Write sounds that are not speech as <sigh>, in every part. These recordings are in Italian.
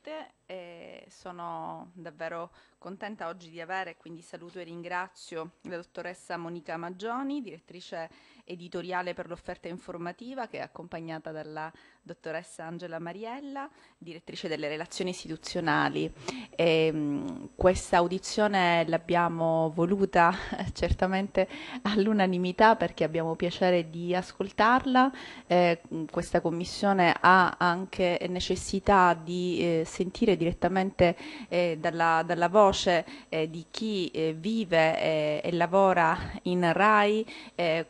tutte e sono davvero contenta oggi di avere, quindi saluto e ringrazio la dottoressa Monica Maggioni, direttrice editoriale per l'offerta informativa che è accompagnata dalla dottoressa Angela Mariella, direttrice delle relazioni istituzionali. E, ehm, mh, questa audizione l'abbiamo voluta <laughs> certamente all'unanimità perché abbiamo piacere di ascoltarla. Eh, questa commissione ha anche necessità di eh, sentire direttamente eh, dalla, dalla, voce eh, di chi eh, vive eh, e lavora in RAI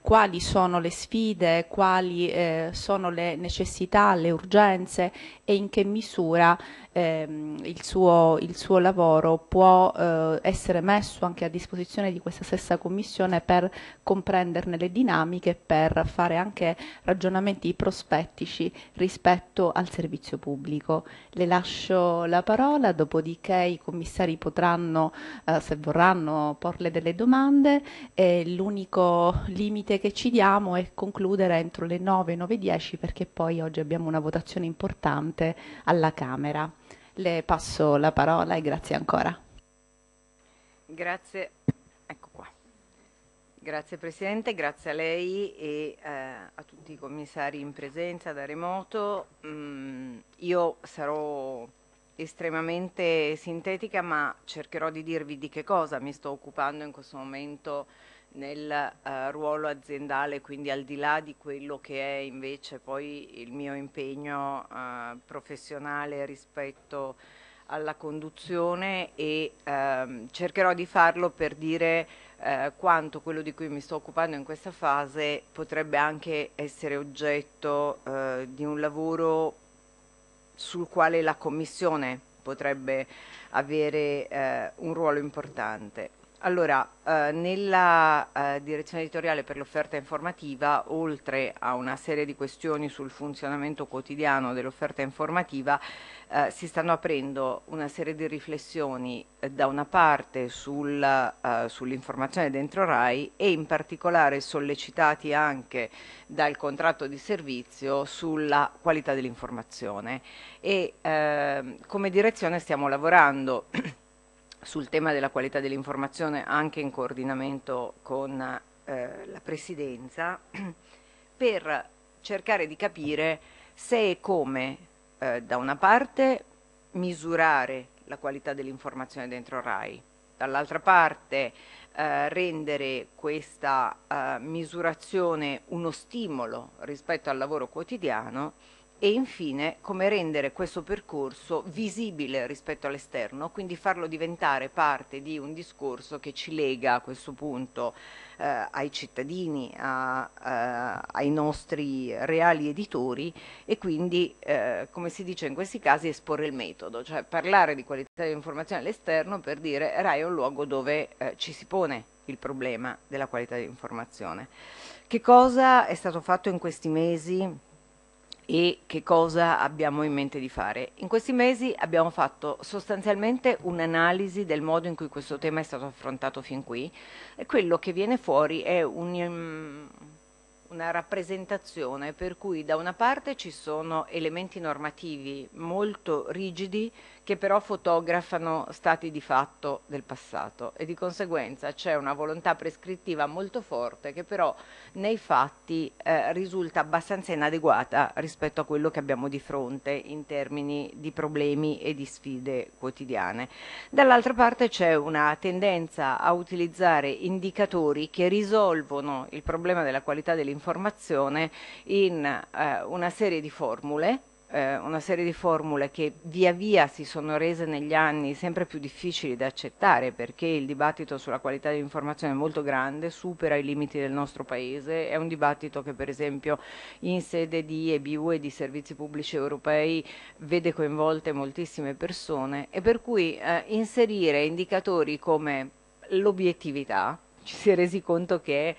quali sono sono le sfide, quali eh, sono le necessità, le urgenze e in che misura ehm, il, suo, il, suo, lavoro può eh, essere messo anche a disposizione di questa stessa commissione per comprenderne le dinamiche, per fare anche ragionamenti prospettici rispetto al servizio pubblico. Le lascio la parola, dopodiché i commissari potranno, eh, se vorranno, porle delle domande e l'unico limite che ci diamo è concludere entro le 9, 9.10 perché poi oggi abbiamo una votazione importante alla Camera le passo la parola e grazie ancora. Grazie, ecco qua. Grazie Presidente, grazie a lei e eh, a tutti i commissari in presenza da remoto. Mm, io sarò estremamente sintetica ma cercherò di dirvi di che cosa mi sto occupando in questo momento nel uh, ruolo aziendale, quindi al di là di quello che è invece poi il mio impegno uh, professionale rispetto alla conduzione e uh, cercherò di farlo per dire eh, quanto quello di cui mi sto occupando in questa fase potrebbe anche essere oggetto di un lavoro sul quale la Commissione potrebbe avere un ruolo importante. Allora, eh, nella eh, direzione editoriale per l'offerta informativa, oltre a una serie di questioni sul funzionamento quotidiano dell'offerta informativa, eh, si stanno aprendo una serie di riflessioni eh, da una parte sul, eh, sull'informazione dentro RAI e in particolare sollecitati anche dal contratto di servizio sulla qualità dell'informazione e ehm, come direzione stiamo lavorando sul tema della qualità dell'informazione anche in coordinamento con eh, la Presidenza <clears throat> per cercare di capire se e come eh, da una parte misurare la qualità dell'informazione dentro RAI, dall'altra parte eh, rendere questa eh, misurazione uno stimolo rispetto al lavoro quotidiano e infine come rendere questo percorso visibile rispetto all'esterno, quindi farlo diventare parte di un discorso che ci lega a questo punto eh, ai cittadini, a, a, eh, ai nostri reali editori e quindi, eh, come si dice in questi casi, esporre il metodo, cioè parlare di qualità dell'informazione all'esterno per dire RAI è un luogo dove eh, ci si pone il problema della qualità dell'informazione. Che cosa è stato fatto in questi mesi? e che cosa abbiamo in mente di fare. In questi mesi abbiamo fatto sostanzialmente un'analisi del modo in cui questo tema è stato affrontato fin qui e quello che viene fuori è un, um, una rappresentazione per cui da una parte ci sono elementi normativi molto rigidi che però fotografano stati di fatto del passato e di conseguenza c'è una volontà prescrittiva molto forte che però nei fatti eh, risulta abbastanza inadeguata rispetto a quello che abbiamo di fronte in termini di problemi e di sfide quotidiane. Dall'altra parte c'è una tendenza a utilizzare indicatori che risolvono il problema della qualità dell'informazione in eh, una serie di formule eh, una serie di formule che via via si sono rese negli anni sempre più difficili da accettare perché il dibattito sulla qualità dell'informazione è molto grande, supera i limiti del nostro paese, è un dibattito che per esempio in sede di EBU e di servizi pubblici europei vede coinvolte moltissime persone e per cui eh, inserire indicatori come l'obiettività, ci si è resi conto che è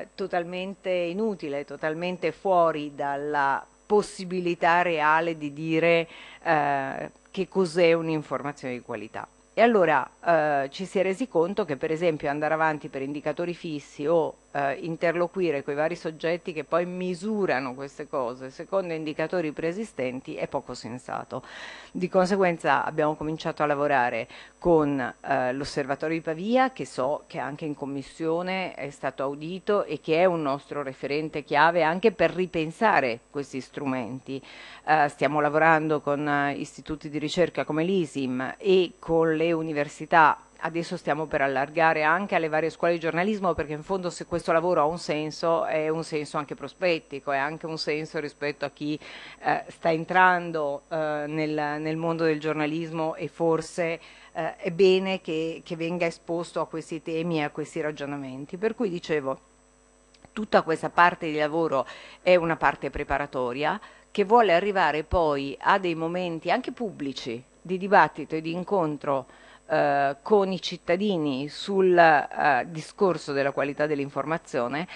eh, totalmente inutile, totalmente fuori dalla possibilità reale di dire eh, che cos'è un'informazione di qualità. E allora eh, ci si è resi conto che per esempio andare avanti per indicatori fissi o eh, interloquire con i vari soggetti che poi misurano queste cose secondo indicatori preesistenti è poco sensato. Di conseguenza abbiamo cominciato a lavorare con eh, l'Osservatorio di Pavia che so che anche in commissione è stato audito e che è un nostro referente chiave anche per ripensare questi strumenti. Eh, stiamo lavorando con eh, istituti di ricerca come l'ISIM e con le università adesso stiamo per allargare anche alle varie scuole di giornalismo perché in fondo se questo lavoro ha un senso è un senso anche prospettico, è anche un senso rispetto a chi eh, sta entrando eh, nel, nel, mondo del giornalismo e forse eh, è bene che, che venga esposto a questi temi e a questi ragionamenti. Per cui dicevo, tutta questa parte di lavoro è una parte preparatoria che vuole arrivare poi a dei momenti anche pubblici di dibattito e di incontro eh, con i cittadini sul eh, discorso della qualità dell'informazione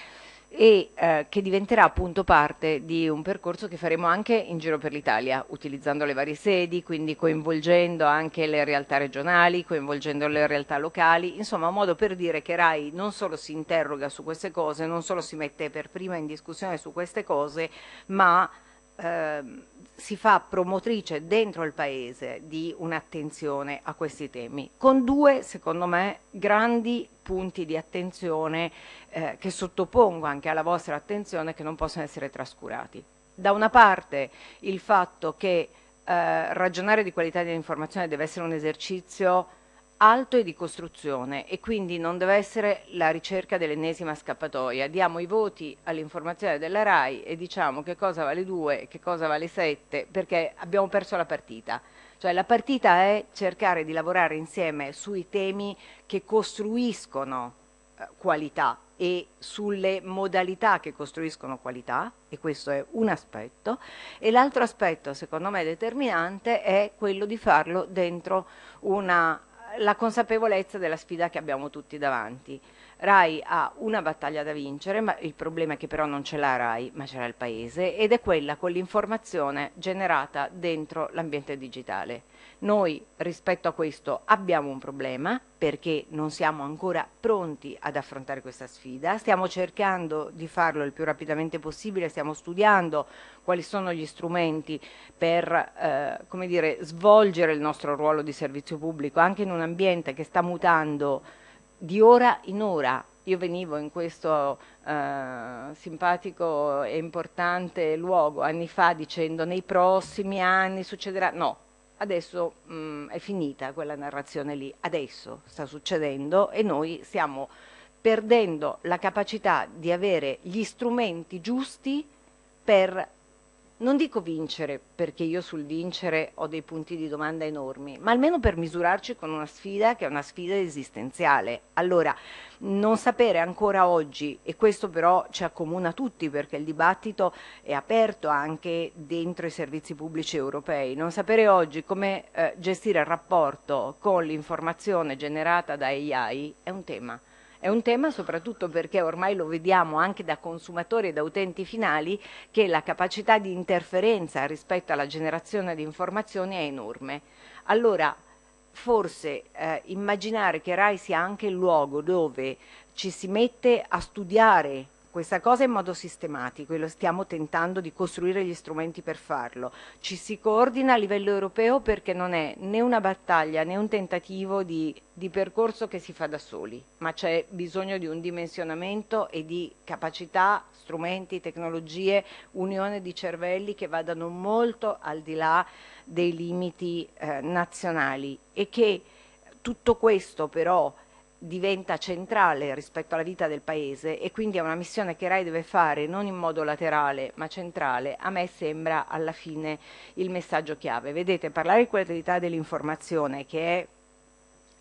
e eh, che diventerà appunto parte di un percorso che faremo anche in giro per l'Italia, utilizzando le varie sedi, quindi coinvolgendo anche le realtà regionali, coinvolgendo le realtà locali, insomma un modo per dire che RAI non solo si interroga su queste cose, non solo si mette per prima in discussione su queste cose, ma... Ehm, si fa promotrice dentro il paese di un'attenzione a questi temi, con due, secondo me, grandi punti di attenzione eh, che sottopongo anche alla vostra attenzione che non possono essere trascurati. Da una parte il fatto che eh, ragionare di qualità dell'informazione deve essere un esercizio alto e di costruzione e quindi non deve essere la ricerca dell'ennesima scappatoia. Diamo i voti all'informazione della RAI e diciamo che cosa vale 2 e che cosa vale 7 perché abbiamo perso la partita. Cioè la partita è cercare di lavorare insieme sui temi che costruiscono eh, qualità e sulle modalità che costruiscono qualità, e questo è un aspetto, e l'altro aspetto secondo me determinante è quello di farlo dentro una la consapevolezza della sfida che abbiamo tutti davanti. Rai ha una battaglia da vincere, ma il problema è che però non ce l'ha Rai, ma ce l'ha il Paese, ed è quella con l'informazione generata dentro l'ambiente digitale. Noi rispetto a questo abbiamo un problema perché non siamo ancora pronti ad affrontare questa sfida, stiamo cercando di farlo il più rapidamente possibile, stiamo studiando quali sono gli strumenti per eh, dire, svolgere il nostro ruolo di servizio pubblico anche in un ambiente che sta mutando di ora in ora, io venivo in questo eh, simpatico e importante luogo anni fa dicendo nei prossimi anni succederà, no, adesso mh, mm, è finita quella narrazione lì, adesso sta succedendo e noi stiamo perdendo la capacità di avere gli strumenti giusti per non dico vincere, perché io sul vincere ho dei punti di domanda enormi, ma almeno per misurarci con una sfida che è una sfida esistenziale. Allora, non sapere ancora oggi, e questo però ci accomuna tutti perché il dibattito è aperto anche dentro i servizi pubblici europei, non sapere oggi come eh, gestire il rapporto con l'informazione generata da AI è un tema è un tema soprattutto perché ormai lo vediamo anche da consumatori e da utenti finali che la capacità di interferenza rispetto alla generazione di informazioni è enorme. Allora, forse eh, immaginare che RAI sia anche il luogo dove ci si mette a studiare questa cosa in modo sistematico e lo stiamo tentando di costruire gli strumenti per farlo. Ci si coordina a livello europeo perché non è né una battaglia né un tentativo di, di percorso che si fa da soli, ma c'è bisogno di un dimensionamento e di capacità, strumenti, tecnologie, unione di cervelli che vadano molto al di là dei limiti eh, nazionali e che tutto questo però diventa centrale rispetto alla vita del Paese e quindi è una missione che RAI deve fare non in modo laterale ma centrale, a me sembra alla fine il messaggio chiave. Vedete, parlare di qualità dell'informazione che è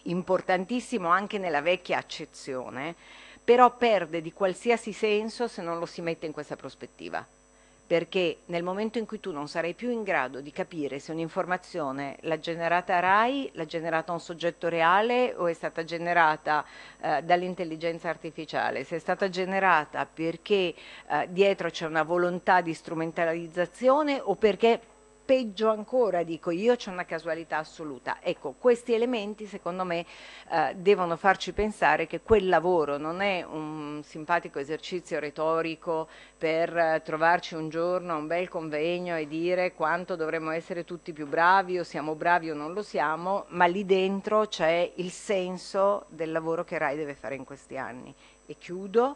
importantissimo anche nella vecchia accezione, però perde di qualsiasi senso se non lo si mette in questa prospettiva perché nel momento in cui tu non sarai più in grado di capire se un'informazione l'ha generata RAI, l'ha generata un soggetto reale o è stata generata eh, dall'intelligenza artificiale, se è stata generata perché eh, dietro c'è una volontà di strumentalizzazione o perché peggio ancora, dico io c'è una casualità assoluta. Ecco, questi elementi secondo me eh, devono farci pensare che quel lavoro non è un simpatico esercizio retorico per eh, trovarci un giorno a un bel convegno e dire quanto dovremmo essere tutti più bravi o siamo bravi o non lo siamo, ma lì dentro c'è il senso del lavoro che Rai deve fare in questi anni. E chiudo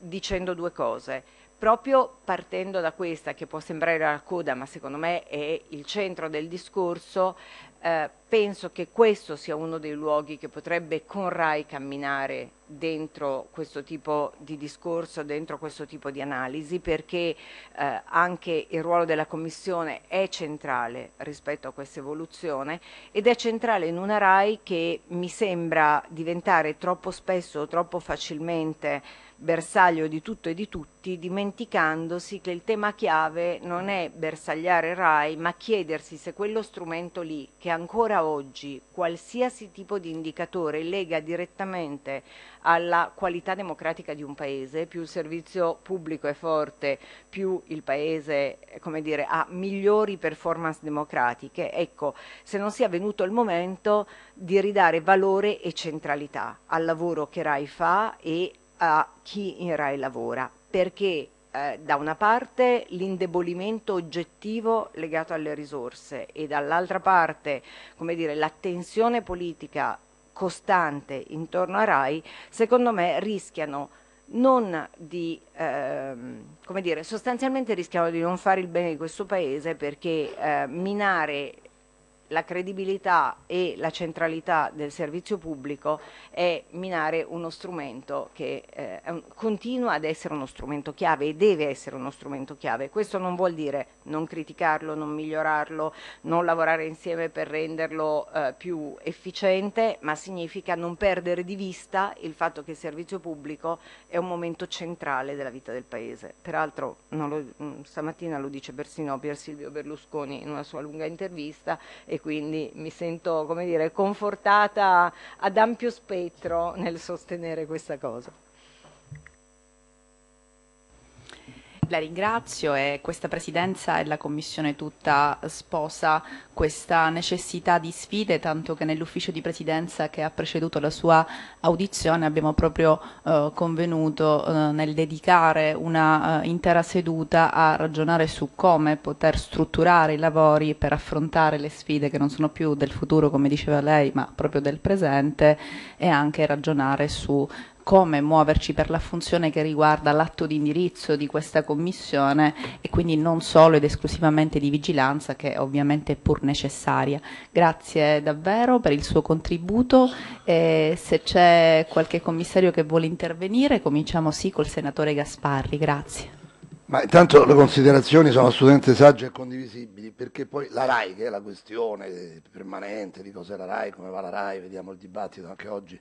dicendo due cose. Proprio partendo da questa, che può sembrare la coda, ma secondo me è il centro del discorso, eh, penso che questo sia uno dei luoghi che potrebbe con RAI camminare dentro questo tipo di discorso, dentro questo tipo di analisi, perché eh, anche il ruolo della Commissione è centrale rispetto a questa evoluzione ed è centrale in una RAI che mi sembra diventare troppo spesso o troppo facilmente bersaglio di tutto e di tutti, dimenticandosi che il tema chiave non è bersagliare RAI, ma chiedersi se quello strumento lì, che ancora ancora oggi qualsiasi tipo di indicatore lega direttamente alla qualità democratica di un paese, più il servizio pubblico è forte, più il paese dire, ha migliori performance democratiche, ecco, se non sia venuto il momento di ridare valore e centralità al lavoro che RAI fa e a chi in RAI lavora, perché eh, da una parte l'indebolimento oggettivo legato alle risorse e dall'altra parte la tensione politica costante intorno a RAI, secondo me rischiano non di, ehm, come dire, sostanzialmente rischiano di non fare il bene di questo paese perché eh, minare la credibilità e la centralità del servizio pubblico è minare uno strumento che eh, continua ad essere uno strumento chiave e deve essere uno strumento chiave. Questo non vuol dire non criticarlo, non migliorarlo, non lavorare insieme per renderlo eh, più efficiente, ma significa non perdere di vista il fatto che il servizio pubblico è un momento centrale della vita del Paese. Peraltro lo, mm, stamattina lo dice persino Pier Silvio Berlusconi in una sua lunga intervista e e quindi mi sento, come dire, confortata ad ampio spettro nel sostenere questa cosa. La ringrazio e questa presidenza e la commissione tutta sposa questa necessità di sfide, tanto che nell'ufficio di presidenza che ha preceduto la sua audizione abbiamo proprio eh, convenuto eh, nel dedicare una eh, intera seduta a ragionare su come poter strutturare i lavori per affrontare le sfide che non sono più del futuro, come diceva lei, ma proprio del presente e anche ragionare su come muoverci per la funzione che riguarda l'atto di indirizzo di questa commissione e quindi non solo ed esclusivamente di vigilanza che ovviamente è pur necessaria. Grazie davvero per il suo contributo e se c'è qualche commissario che vuole intervenire cominciamo sì col senatore Gasparri, grazie. Ma intanto le considerazioni sono assolutamente sagge e condivisibili, perché poi la RAI, che è la questione permanente di cos'è la RAI, come va la RAI, vediamo il dibattito anche oggi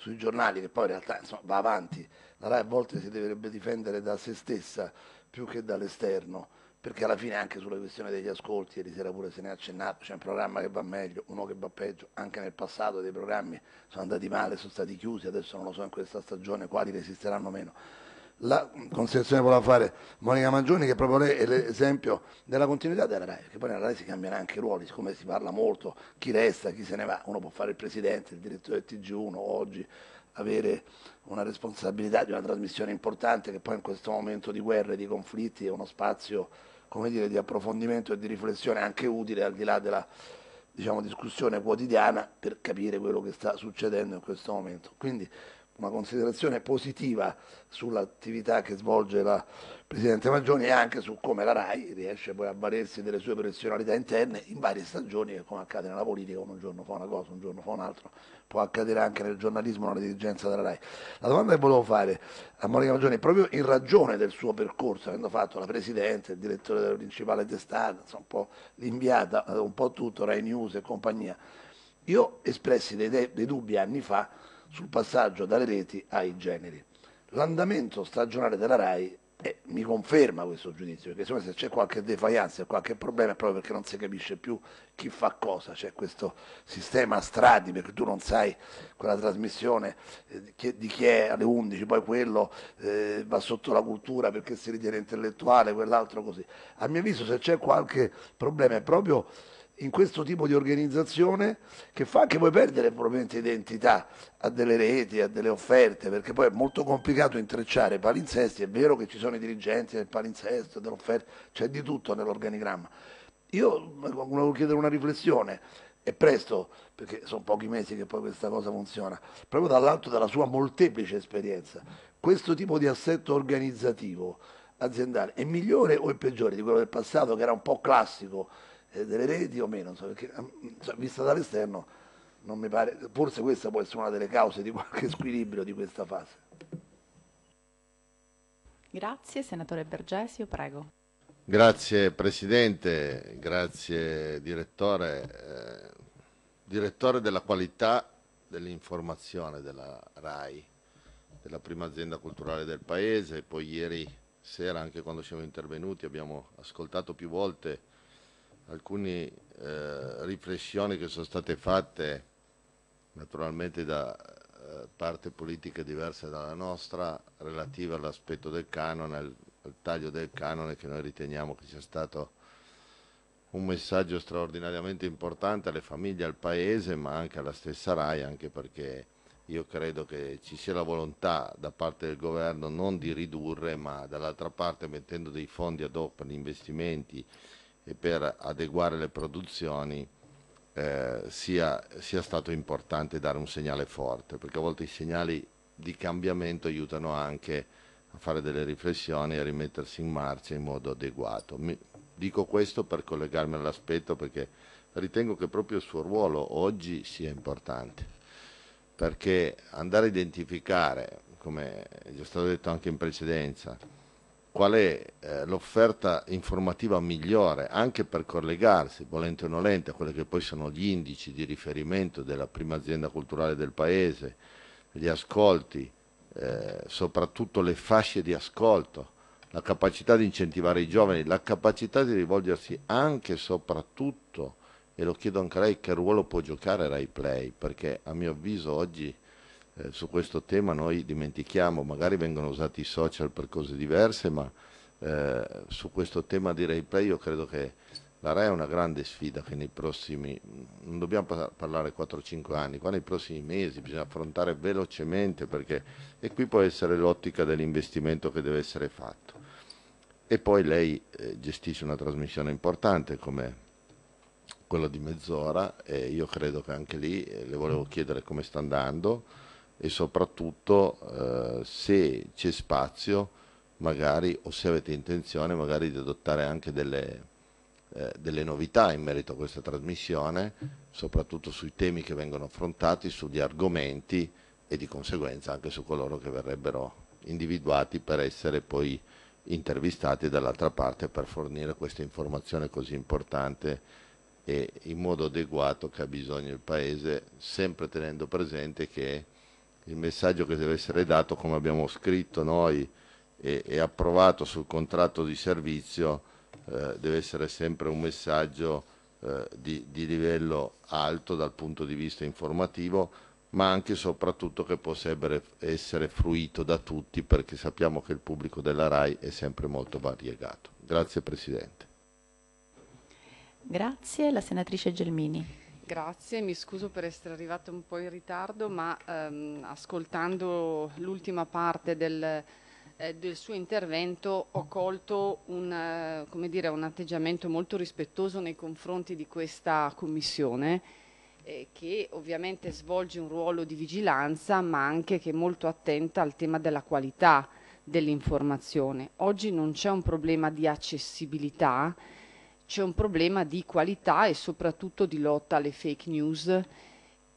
sui giornali, che poi in realtà insomma, va avanti, la RAI a volte si dovrebbe difendere da se stessa più che dall'esterno, perché alla fine anche sulla questione degli ascolti, ieri sera pure se ne è accennato, c'è un programma che va meglio, uno che va peggio, anche nel passato dei programmi sono andati male, sono stati chiusi, adesso non lo so in questa stagione quali resisteranno meno la considerazione voleva fare Monica Mangioni che proprio lei è l'esempio della continuità della RAI, perché poi nella RAI si cambiano anche i ruoli, siccome si parla molto chi resta, chi se ne va, uno può fare il presidente, il direttore del TG1 oggi, avere una responsabilità di una trasmissione importante che poi in questo momento di guerre, di conflitti è uno spazio come dire, di approfondimento e di riflessione anche utile al di là della diciamo, discussione quotidiana per capire quello che sta succedendo in questo momento. Quindi una considerazione positiva sull'attività che svolge la Presidente Maggioni e anche su come la RAI riesce poi a valersi delle sue professionalità interne in varie stagioni come accade nella politica, uno un giorno fa una cosa, un giorno fa un'altra, può accadere anche nel giornalismo, nella dirigenza della RAI. La domanda che volevo fare a Monica Maggioni è proprio in ragione del suo percorso, avendo fatto la Presidente, il direttore della principale testata, un po' l'inviata, eh, un po' tutto, RAI News e compagnia. Io espressi dei, dei dubbi anni fa sul passaggio dalle reti ai generi. L'andamento stagionale della RAI eh, mi conferma questo giudizio, perché se c'è qualche defaianza, qualche problema è proprio perché non si capisce più chi fa cosa, c'è questo sistema a strati perché tu non sai quella trasmissione eh, di, chi, è alle 11, poi quello eh, va sotto la cultura perché si ritiene intellettuale, quell'altro così. A mio avviso se c'è qualche problema è proprio in questo tipo di organizzazione che fa anche poi perdere probabilmente identità a delle reti, a delle offerte, perché poi è molto complicato intrecciare palinsesti, è vero che ci sono i dirigenti del palinsesto, dell'offerta, c'è di tutto nell'organigramma. Io volevo chiedere una riflessione, è presto, perché sono pochi mesi che poi questa cosa funziona, proprio dall'alto della sua molteplice esperienza, questo tipo di assetto organizzativo aziendale è migliore o è peggiore di quello del passato che era un po' classico? Eh, delle reti o meno, so, perché mm, vista dall'esterno non mi pare, forse questa può essere una delle cause di qualche <laughs> squilibrio di questa fase. Grazie, senatore Bergesio, prego. Grazie Presidente, grazie Direttore, eh, Direttore della qualità dell'informazione della RAI, della prima azienda culturale del Paese, poi ieri sera anche quando siamo intervenuti abbiamo ascoltato più volte alcune eh, riflessioni che sono state fatte naturalmente da eh, parte politica diversa dalla nostra relativa all'aspetto del canone, al, al, taglio del canone che noi riteniamo che sia stato un messaggio straordinariamente importante alle famiglie, al paese, ma anche alla stessa RAI, anche perché io credo che ci sia la volontà da parte del governo non di ridurre, ma dall'altra parte mettendo dei fondi ad hoc per gli investimenti e per adeguare le produzioni eh, sia, sia, stato importante dare un segnale forte, perché a volte i segnali di cambiamento aiutano anche a fare delle riflessioni e a rimettersi in marcia in modo adeguato. Mi, dico questo per collegarmi all'aspetto perché ritengo che proprio il suo ruolo oggi sia importante, perché andare a identificare, come è già stato detto anche in precedenza, qual è eh, l'offerta informativa migliore anche per collegarsi, volente o nolente, a quelli che poi sono gli indici di riferimento della prima azienda culturale del paese, gli ascolti, eh, soprattutto le fasce di ascolto, la capacità di incentivare i giovani, la capacità di rivolgersi anche e soprattutto, e lo chiedo anche a lei, che ruolo può giocare Rai Play, perché a mio avviso oggi eh, su questo tema noi dimentichiamo, magari vengono usati i social per cose diverse, ma eh, su questo tema di replay io credo che la RAI è una grande sfida che nei prossimi, non dobbiamo parlare 4-5 anni, qua nei prossimi mesi bisogna affrontare velocemente perché, e qui può essere l'ottica dell'investimento che deve essere fatto. E poi lei eh, gestisce una trasmissione importante come quella di mezz'ora e io credo che anche lì eh, le volevo chiedere come sta andando e soprattutto eh, se c'è spazio magari o se avete intenzione magari di adottare anche delle, eh, delle novità in merito a questa trasmissione, soprattutto sui temi che vengono affrontati, sugli argomenti e di conseguenza anche su coloro che verrebbero individuati per essere poi intervistati dall'altra parte per fornire questa informazione così importante e in modo adeguato che ha bisogno il Paese, sempre tenendo presente che il messaggio che deve essere dato, come abbiamo scritto noi e, e approvato sul contratto di servizio, eh, deve essere sempre un messaggio eh, di, di, livello alto dal punto di vista informativo, ma anche e soprattutto che possa essere fruito da tutti, perché sappiamo che il pubblico della RAI è sempre molto variegato. Grazie Presidente. Grazie, la senatrice Gelmini. Grazie, mi scuso per essere arrivata un po' in ritardo, ma ehm, ascoltando l'ultima parte del, eh, del, suo intervento ho colto un, eh, dire, un, atteggiamento molto rispettoso nei confronti di questa commissione eh, che ovviamente svolge un ruolo di vigilanza ma anche che è molto attenta al tema della qualità dell'informazione. Oggi non c'è un problema di accessibilità, c'è un problema di qualità e soprattutto di lotta alle fake news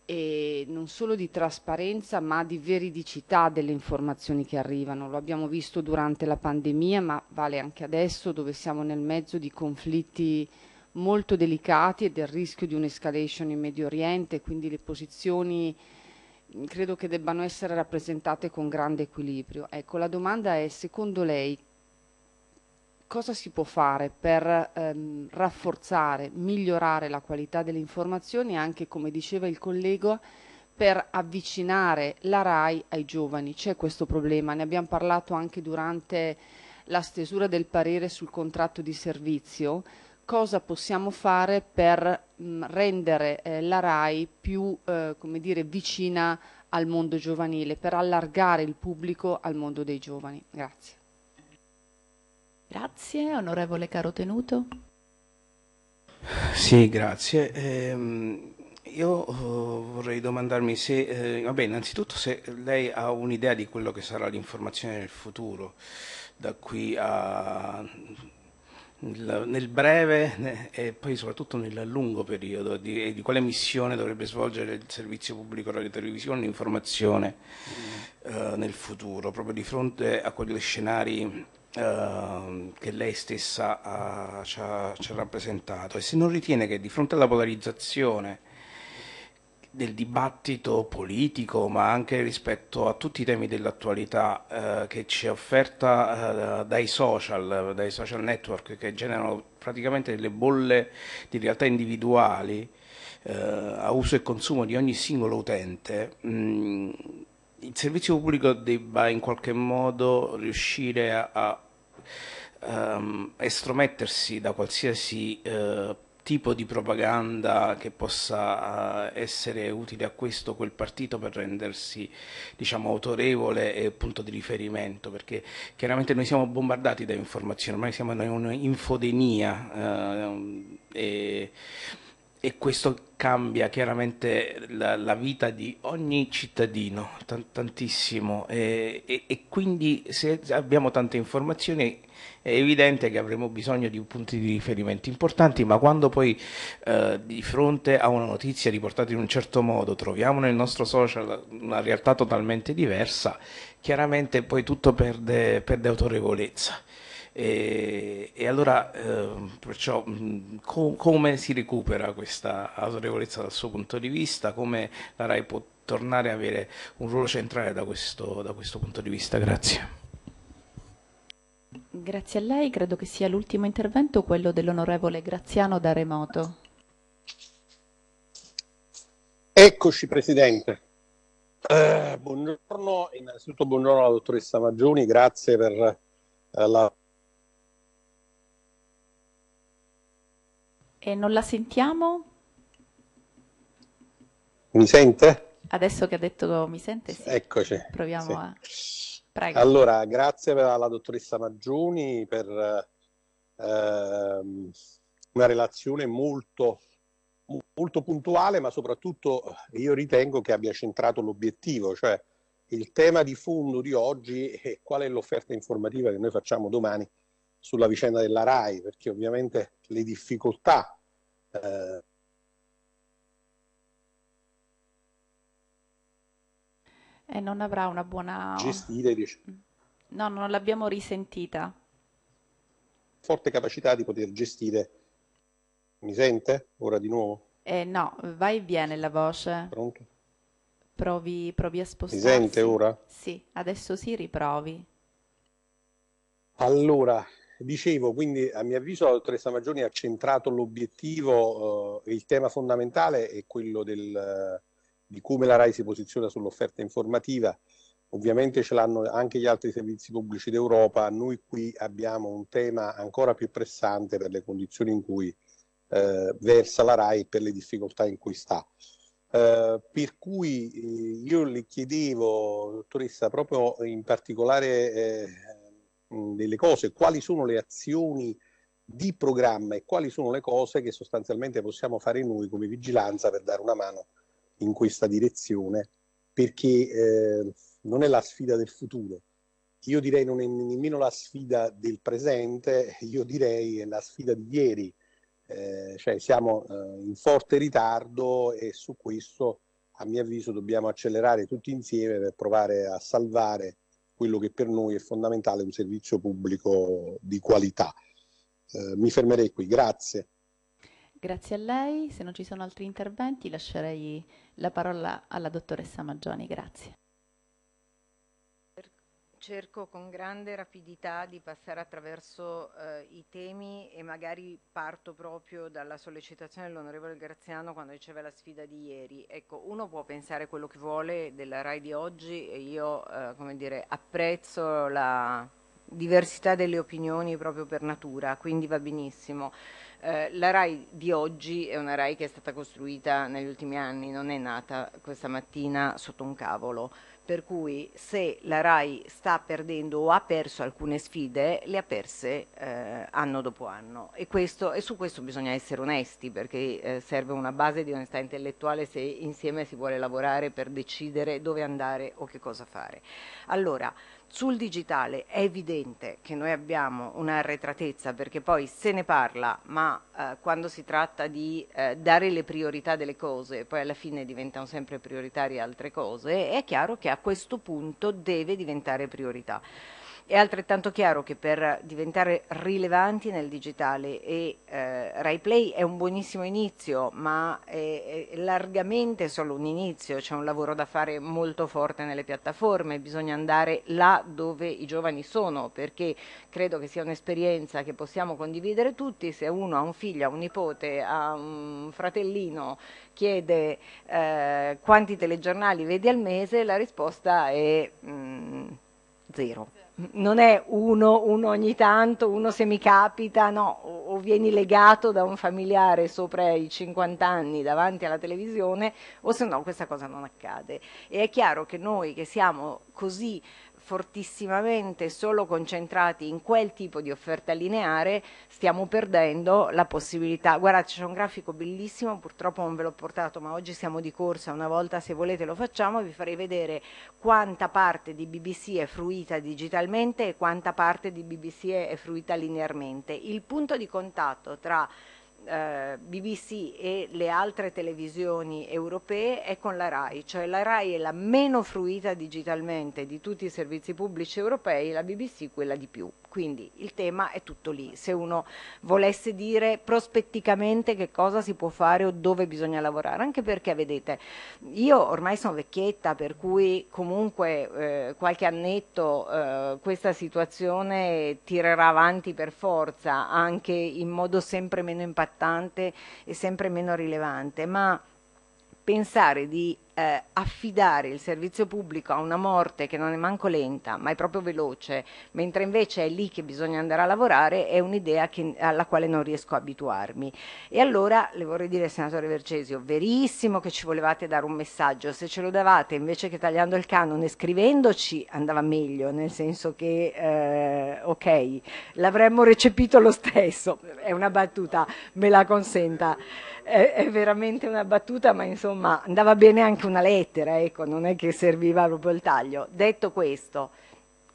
e non solo di trasparenza ma di veridicità delle informazioni che arrivano. Lo abbiamo visto durante la pandemia ma vale anche adesso dove siamo nel mezzo di conflitti molto delicati e del rischio di un'escalation in Medio Oriente, quindi le posizioni mm, credo che debbano essere rappresentate con grande equilibrio. Ecco, la domanda è secondo lei cosa si può fare per ehm, rafforzare, migliorare la qualità delle informazioni anche come diceva il collega per avvicinare la RAI ai giovani. C'è questo problema, ne abbiamo parlato anche durante la stesura del parere sul contratto di servizio, cosa possiamo fare per mh, rendere eh, la RAI più eh, dire, vicina al mondo giovanile, per allargare il pubblico al mondo dei giovani. Grazie. Grazie, onorevole Caro Tenuto. Sì, grazie. Ehm, eh, io vorrei domandarmi se, eh, vabbè, innanzitutto se lei ha un'idea di quello che sarà l'informazione nel futuro, da qui a nel breve e poi soprattutto nel lungo periodo di, di quale missione dovrebbe svolgere il servizio pubblico radio televisione l'informazione mm. eh, nel futuro proprio di fronte a quegli scenari Ehm, che lei stessa ha, ci, ha, ci, ha, rappresentato e se non ritiene che di fronte alla polarizzazione del dibattito politico ma anche rispetto a tutti i temi dell'attualità eh, che ci è offerta eh, dai social, dai social network che generano praticamente delle bolle di realtà individuali eh, a uso e consumo di ogni singolo utente mh, mm, il servizio pubblico debba in qualche modo riuscire a, a ehm, estromettersi da qualsiasi eh, tipo di propaganda che possa eh, essere utile a questo o quel partito per rendersi diciamo autorevole e punto di riferimento perché chiaramente noi siamo bombardati da informazioni ormai siamo in un'infodemia eh, e questo cambia chiaramente la, la, vita di ogni cittadino, tantissimo, e, e, e, quindi se abbiamo tante informazioni è evidente che avremo bisogno di punti di riferimento importanti, ma quando poi eh, di fronte a una notizia riportata in un certo modo troviamo nel nostro social una realtà totalmente diversa, chiaramente poi tutto perde, perde autorevolezza. E, e allora, eh, perciò, co- come si recupera questa autorevolezza dal suo punto di vista? Come la RAI può tornare a avere un ruolo centrale da questo, da questo punto di vista? Grazie. Grazie a lei, credo che sia l'ultimo intervento quello dell'onorevole Graziano da remoto. Eccoci Presidente. Eh, buongiorno, innanzitutto buongiorno alla dottoressa Maggioni, grazie per eh, la E non la sentiamo? Mi sente? Adesso che ha detto mi sente, sì. Eccoci. Proviamo sì. a... Prego. Allora, grazie alla dottoressa Maggiuni per ehm, una relazione molto, molto puntuale, ma soprattutto io ritengo che abbia centrato l'obiettivo, cioè il tema di fondo di oggi è qual è l'offerta informativa che noi facciamo domani sulla vicenda della RAI, perché ovviamente le difficoltà eh, E non avrà una buona... Eh, gestire, dice. No, non l'abbiamo risentita. Forte capacità di poter gestire. Mi sente ora di nuovo? Eh, no, vai e viene la voce. Pronto? Provi, provi a spostare Mi sente ora? Sì, adesso si riprovi. Allora, Dicevo, quindi a mio avviso la dottoressa Maggioni ha centrato l'obiettivo, eh, il tema fondamentale è quello del, di come la RAI si posiziona sull'offerta informativa. Ovviamente ce l'hanno anche gli altri servizi pubblici d'Europa, noi qui abbiamo un tema ancora più pressante per le condizioni in cui eh, versa la RAI e per le difficoltà in cui sta. Eh, per cui eh, io le chiedevo, dottoressa, proprio in particolare eh, delle cose, quali sono le azioni di programma e quali sono le cose che sostanzialmente possiamo fare noi come vigilanza per dare una mano in questa direzione, perché eh, non è la sfida del futuro. Io direi non è nemmeno la sfida del presente, <laughs> io direi è la sfida di ieri, eh, cioè siamo eh, in forte ritardo e su questo a mio avviso dobbiamo accelerare tutti insieme per provare a salvare quello che per noi è fondamentale, un servizio pubblico di qualità. Eh, mi fermerei qui, grazie. Grazie a lei, se non ci sono altri interventi lascerei la parola alla dottoressa Maggioni, grazie cerco con grande rapidità di passare attraverso eh, i temi e magari parto proprio dalla sollecitazione dell'onorevole Graziano quando diceva la sfida di ieri. Ecco, uno può pensare quello che vuole della RAI di oggi e io, eh, come dire, apprezzo la diversità delle opinioni proprio per natura, quindi va benissimo. Eh, la RAI di oggi è una RAI che è stata costruita negli ultimi anni, non è nata questa mattina sotto un cavolo per cui se la RAI sta perdendo o ha perso alcune sfide, le ha perse eh, anno dopo anno. E, questo, e, su questo bisogna essere onesti, perché eh, serve una base di onestà intellettuale se insieme si vuole lavorare per decidere dove andare o che cosa fare. Allora, sul digitale è evidente che noi abbiamo una arretratezza perché poi se ne parla, ma eh, quando si tratta di eh, dare le priorità delle cose, poi alla fine diventano sempre prioritarie altre cose, è chiaro che a questo punto deve diventare priorità. È altrettanto chiaro che per diventare rilevanti nel digitale e eh, RaiPlay è un buonissimo inizio, ma è, è largamente solo un inizio, c'è un lavoro da fare molto forte nelle piattaforme, bisogna andare là dove i giovani sono, perché credo che sia un'esperienza che possiamo condividere tutti, se uno ha un figlio, ha un nipote, ha un fratellino, chiede eh, quanti telegiornali vedi al mese, la risposta è mh, mm, zero non è uno, uno ogni tanto, uno se mi capita, no, o, o vieni legato da un familiare sopra i 50 anni davanti alla televisione, o se no questa cosa non accade. E è chiaro che noi che siamo così fortissimamente solo concentrati in quel tipo di offerta lineare, stiamo perdendo la possibilità. Guardate, c'è un grafico bellissimo, purtroppo non ve l'ho portato, ma oggi siamo di corsa, una volta se volete lo facciamo, vi farei vedere quanta parte di BBC è fruita digitalmente e quanta parte di BBC è fruita linearmente. Il punto di contatto tra eh, BBC e le altre televisioni europee è con la RAI, cioè la RAI è la meno fruita digitalmente di tutti i servizi pubblici europei, la BBC quella di più. Quindi il tema è tutto lì. Se uno volesse dire prospetticamente che cosa si può fare o dove bisogna lavorare, anche perché vedete, io ormai sono vecchietta, per cui comunque eh, qualche annetto eh, questa situazione tirerà avanti per forza, anche in modo sempre meno impattante e sempre meno rilevante, ma pensare di eh, affidare il servizio pubblico a una morte che non è manco lenta, ma è proprio veloce, mentre invece è lì che bisogna andare a lavorare, è un'idea alla quale non riesco a abituarmi. E allora le vorrei dire, senatore Vercesio, verissimo che ci volevate dare un messaggio, se ce lo davate invece che tagliando il canone scrivendoci andava meglio, nel senso che, eh, ok, l'avremmo recepito lo stesso, è una battuta, me la consenta è, è, veramente una battuta, ma insomma andava bene anche una lettera, ecco, non è che serviva proprio il taglio. Detto questo,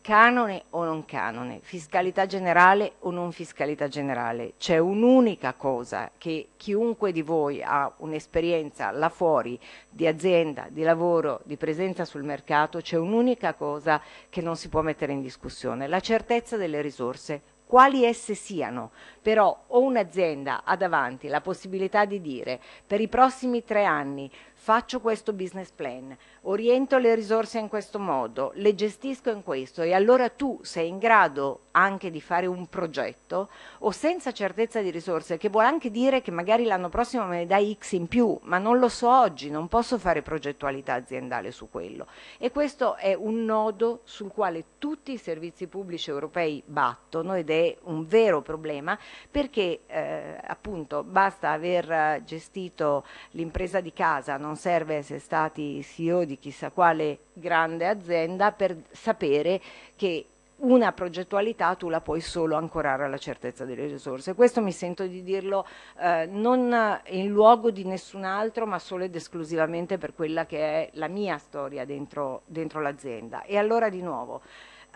canone o non canone, fiscalità generale o non fiscalità generale, c'è un'unica cosa che chiunque di voi ha un'esperienza là fuori di azienda, di lavoro, di presenza sul mercato, c'è un'unica cosa che non si può mettere in discussione, la certezza delle risorse quali esse siano, però o un'azienda ha davanti la possibilità di dire per i prossimi tre anni faccio questo business plan, oriento le risorse in questo modo, le gestisco in questo e allora tu sei in grado anche di fare un progetto o senza certezza di risorse, che vuol anche dire che magari l'anno prossimo me ne dai X in più, ma non lo so oggi, non posso fare progettualità aziendale su quello. E questo è un nodo sul quale tutti i servizi pubblici europei battono ed è un vero problema perché eh, appunto basta aver eh, gestito l'impresa di casa, no? non serve essere stati CEO di chissà quale grande azienda per sapere che una progettualità tu la puoi solo ancorare alla certezza delle risorse. Questo mi sento di dirlo eh, non in luogo di nessun altro, ma solo ed esclusivamente per quella che è la mia storia dentro, dentro l'azienda. E allora di nuovo,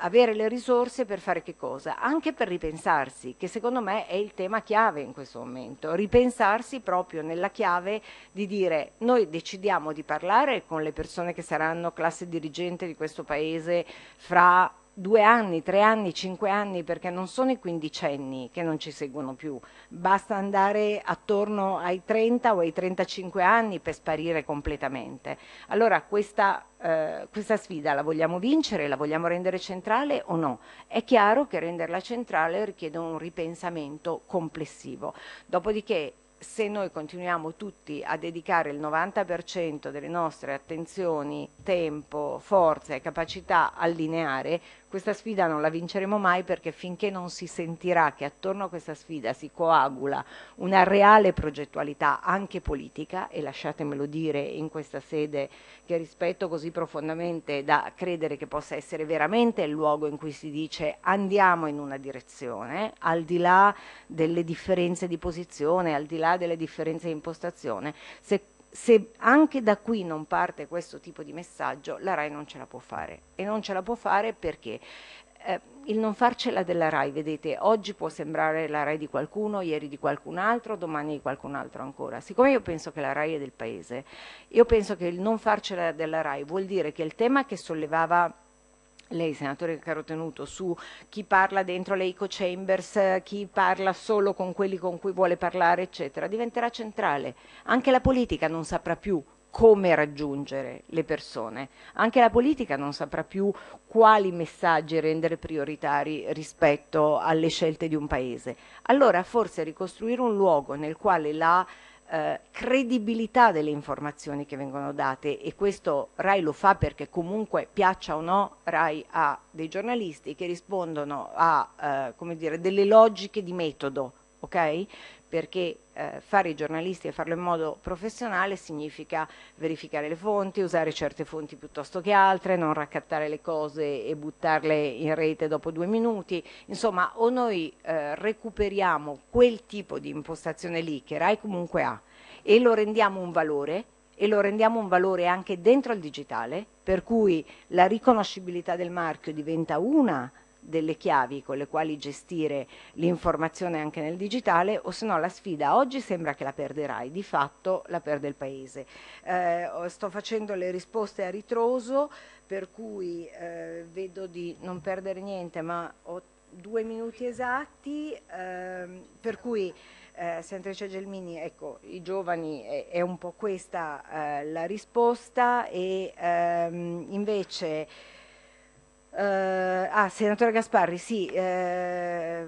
avere le risorse per fare che cosa? Anche per ripensarsi, che secondo me è il tema chiave in questo momento, ripensarsi proprio nella chiave di dire noi decidiamo di parlare con le persone che saranno classe dirigente di questo paese fra due anni, tre anni, cinque anni, perché non sono i quindicenni che non ci seguono più, basta andare attorno ai 30 o ai 35 anni per sparire completamente. Allora questa, eh, questa sfida la vogliamo vincere, la vogliamo rendere centrale o no? È chiaro che renderla centrale richiede un ripensamento complessivo. Dopodiché se noi continuiamo tutti a dedicare il 90% delle nostre attenzioni, tempo, forze e capacità al lineare, questa sfida non la vinceremo mai perché finché non si sentirà che attorno a questa sfida si coagula una reale progettualità anche politica, e lasciatemelo dire in questa sede che rispetto così profondamente da credere che possa essere veramente il luogo in cui si dice andiamo in una direzione, al di là delle differenze di posizione, al di là delle differenze di impostazione, se se anche da qui non parte questo tipo di messaggio, la RAI non ce la può fare. E non ce la può fare perché eh, il non farcela della RAI, vedete, oggi può sembrare la RAI di qualcuno, ieri di qualcun altro, domani di qualcun altro ancora. Siccome io penso che la RAI è del paese, io penso che il non farcela della RAI vuol dire che il tema che sollevava lei, senatore caro tenuto su chi parla dentro le eco chambers, chi parla solo con quelli con cui vuole parlare, eccetera, diventerà centrale. Anche la politica non saprà più come raggiungere le persone. Anche la politica non saprà più quali messaggi rendere prioritari rispetto alle scelte di un paese. Allora forse ricostruire un luogo nel quale la eh, credibilità delle informazioni che vengono date e questo Rai lo fa perché comunque piaccia o no Rai ha dei giornalisti che rispondono a eh, dire, delle logiche di metodo, okay? perché eh, fare i giornalisti e farlo in modo professionale significa verificare le fonti, usare certe fonti piuttosto che altre, non raccattare le cose e buttarle in rete dopo due minuti. Insomma, o noi eh, recuperiamo quel tipo di impostazione lì che RAI comunque ha e lo rendiamo un valore e lo rendiamo un valore anche dentro al digitale, per cui la riconoscibilità del marchio diventa una delle chiavi con le quali gestire l'informazione anche nel digitale o se no la sfida oggi sembra che la perderai, di fatto la perde il paese. Eh, sto facendo le risposte a ritroso per cui eh, vedo di non perdere niente ma ho due minuti esatti ehm, per cui eh, senatrice Gelmini, ecco, i giovani è, è un po' questa eh, la risposta e ehm, invece eh, ah, senatore Gasparri, sì, eh,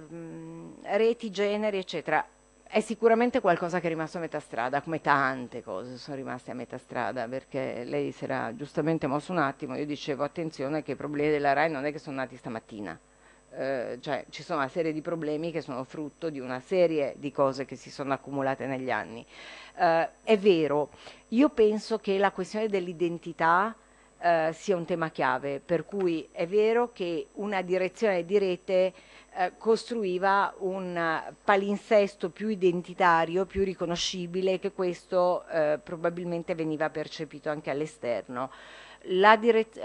reti, generi, eccetera. È sicuramente qualcosa che è rimasto a metà strada, come tante cose sono rimaste a metà strada, perché lei si era giustamente mosso un attimo, io dicevo attenzione che i problemi della RAI non è che sono nati stamattina, eh, cioè ci sono una serie di problemi che sono frutto di una serie di cose che si sono accumulate negli anni. Eh, è vero, io penso che la questione dell'identità eh, sia un tema chiave, per cui è vero che una direzione di rete eh, costruiva un palinsesto più identitario, più riconoscibile, che questo eh, probabilmente veniva percepito anche all'esterno. La,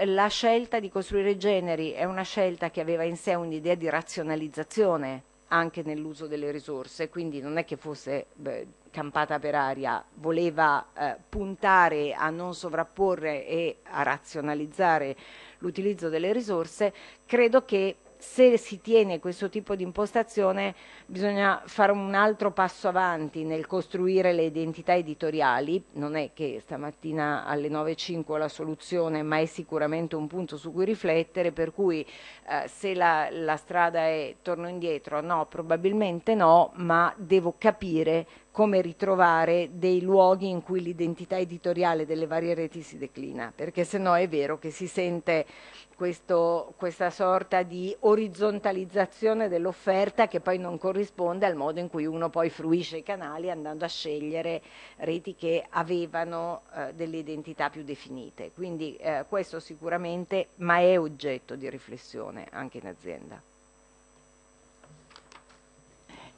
la scelta di costruire generi è una scelta che aveva in sé un'idea di razionalizzazione anche nell'uso delle risorse, quindi non è che fosse beh, campata per aria, voleva eh, puntare a non sovrapporre e a razionalizzare l'utilizzo delle risorse, credo che se si tiene questo tipo di impostazione bisogna fare un altro passo avanti nel costruire le identità editoriali, non è che stamattina alle 9.05 la soluzione, ma è sicuramente un punto su cui riflettere, per cui eh, se la, la strada è torno indietro, no, probabilmente no, ma devo capire come ritrovare dei luoghi in cui l'identità editoriale delle varie reti si declina, perché se no è vero che si sente questo, questa sorta di orizzontalizzazione dell'offerta che poi non corrisponde al modo in cui uno poi fruisce i canali andando a scegliere reti che avevano eh, delle identità più definite. Quindi eh, questo sicuramente, ma è oggetto di riflessione anche in azienda.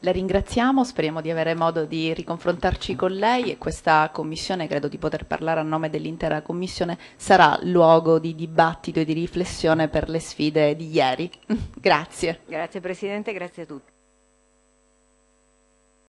La ringraziamo, speriamo di avere modo di riconfrontarci con lei e questa commissione, credo di poter parlare a nome dell'intera commissione, sarà luogo di dibattito e di riflessione per le sfide di ieri. <laughs> grazie. Grazie Presidente, grazie a tutti.